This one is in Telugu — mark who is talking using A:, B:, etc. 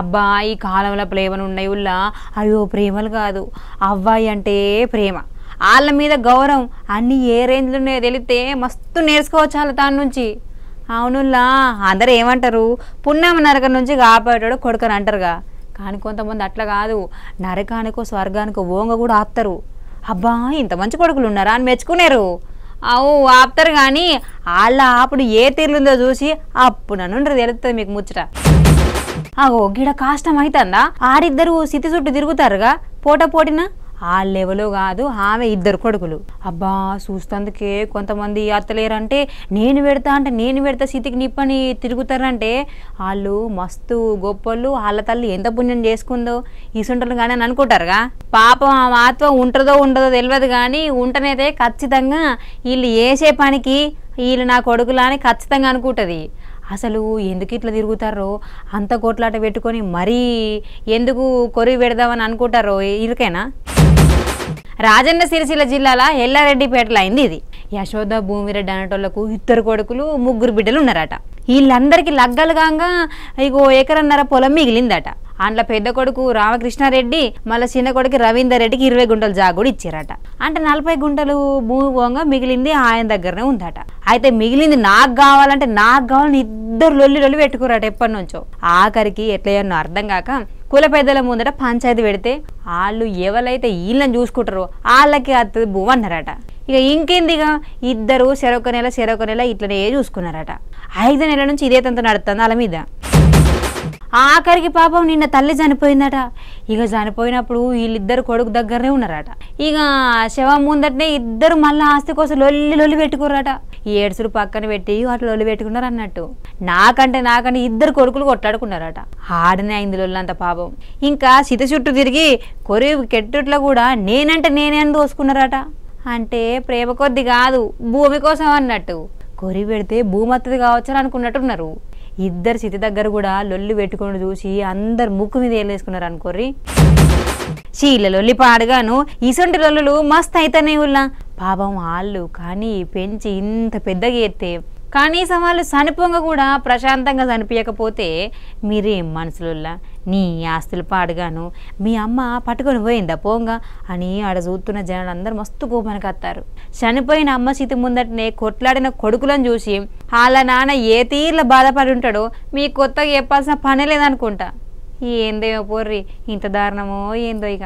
A: అబ్బా ఈ కాలంలో ప్రేమలు ఉన్నాయి ఉల్లా అయ్యో ప్రేమలు కాదు అవ్వాయి అంటే ప్రేమ వాళ్ళ మీద గౌరవం అన్నీ ఏ రేంజ్లో తెలిస్తే మస్తు నేర్చుకోవచ్చు వాళ్ళ తాను నుంచి అవునుల్లా అందరు ఏమంటారు పున్నమ నరకం నుంచి కాపాడాడు కొడుకని అంటారుగా కానీ కొంతమంది అట్లా కాదు నరకానికో స్వర్గానికో ఓంగ కూడా ఆపుతారు అబ్బా ఇంత మంచి కొడుకులు ఉన్నారా అని మెచ్చుకున్నారు అవు ఆపుతారు కానీ వాళ్ళ అప్పుడు ఏ తీరులుందో చూసి అప్పుడు నన్ను తెలుస్తుంది మీకు ముచ్చట అగో గిడ కష్టం అయితందా ఆడిద్దరు సితి చుట్టూ తిరుగుతారుగా పోట పోటిన ఆ లెవెలో కాదు ఆమె ఇద్దరు కొడుకులు అబ్బా చూస్తందుకే కొంతమంది అత్తలేరంటే నేను పెడతా అంటే నేను పెడతా సితికి నిప్పని తిరుగుతారంటే వాళ్ళు మస్తు గొప్పలు వాళ్ళ తల్లి ఎంత పుణ్యం చేసుకుందో ఇసుంటలు కానీ అని అనుకుంటారుగా పాపం ఆ మాత్వ ఉంటుందో ఉండదో తెలియదు కానీ ఉంటనైతే ఖచ్చితంగా వీళ్ళు వేసే పనికి వీళ్ళు నా కొడుకులా అని ఖచ్చితంగా అనుకుంటుంది అసలు ఎందుకు ఇట్లా తిరుగుతారో అంత కోట్లాట పెట్టుకొని మరీ ఎందుకు కొరి పెడదామని అనుకుంటారో ఇరుకైనా రాజన్న సిరిసిల్ల జిల్లాల ఎల్లారెడ్డిపేటలో అయింది ఇది యశోద భూమిరెడ్డి అనేటోళ్లకు ఇద్దరు కొడుకులు ముగ్గురు బిడ్డలు ఉన్నారట వీళ్ళందరికీ లగ్గాలు కాగా ఇగో ఎకరన్నర పొలం మిగిలిందట అందులో పెద్ద కొడుకు రామకృష్ణారెడ్డి మళ్ళీ చిన్న కొడుకు రవీందర్ రెడ్డికి ఇరవై గుంటల జాగుడు ఇచ్చారట అంటే నలభై గుంటలు భూమి పోగా మిగిలింది ఆయన దగ్గరనే ఉందట అయితే మిగిలింది నాకు కావాలంటే నాకు కావాలని ఇద్దరు లొల్లి లొల్లి పెట్టుకురాట ఎప్పటి నుంచో ఆఖరికి ఎట్లయ్యో అర్థం కాక కుల పెద్దల ముందట పంచాయతీ పెడితే వాళ్ళు ఎవరైతే వీళ్ళని చూసుకుంటారో వాళ్ళకి అత్తది భూమి అన్నారట ఇక ఇంకేందిగా ఇద్దరు చెరొక నెల చెరొక నెల ఇట్లనే చూసుకున్నారట ఐదు నెలల నుంచి ఇదే తంత నడుతుంది వాళ్ళ మీద ఆఖరికి పాపం నిన్న తల్లి చనిపోయిందట ఇక చనిపోయినప్పుడు వీళ్ళిద్దరు కొడుకు దగ్గరనే ఉన్నారట ఇక శవం ముందటనే ఇద్దరు మళ్ళీ ఆస్తి కోసం లొల్లి లొల్లి పెట్టుకున్నారట ఏడుసులు పక్కన పెట్టి అట్లా లొల్లి పెట్టుకున్నారు అన్నట్టు నాకంటే నాకంటే ఇద్దరు కొడుకులు కొట్లాడుకున్నారట ఆడనే అయింది లొల్లంత పాపం ఇంకా సిత చుట్టూ తిరిగి కొరి కెట్టుట్లో కూడా నేనంటే నేనే అని దోసుకున్నారట అంటే ప్రేమ కొద్ది కాదు భూమి కోసం అన్నట్టు కొరి పెడితే భూమత్తది కావచ్చు అని అనుకున్నట్టున్నారు ఇద్దరు చితి దగ్గర కూడా లొల్లి పెట్టుకుని చూసి అందరు ముక్కు మీద వేలేసుకున్నారు అనుకోర్రి చీల లొల్లి పాడగాను ఇసంటి లొల్లులు మస్తు అయితేనే ఉన్నా పాపం వాళ్ళు కానీ పెంచి ఇంత పెద్దగా ఎత్తే కనీసం వాళ్ళు చనిపోంగ కూడా ప్రశాంతంగా చనిపించకపోతే మీరేం మనుషులుల్లా నీ ఆస్తులు పాడుగాను మీ అమ్మ పట్టుకొని పోయిందా పోంగా అని ఆడ చూస్తున్న జనాలందరూ మస్తు కోపానికి చనిపోయిన అమ్మ స్థితి ముందటనే కొట్లాడిన కొడుకులను చూసి వాళ్ళ నాన్న ఏ తీర్ల బాధపడి ఉంటాడో మీ కొత్తగా చెప్పాల్సిన పని లేదనుకుంటా ఏందో పోర్రి ఇంత దారుణమో ఏందో ఇక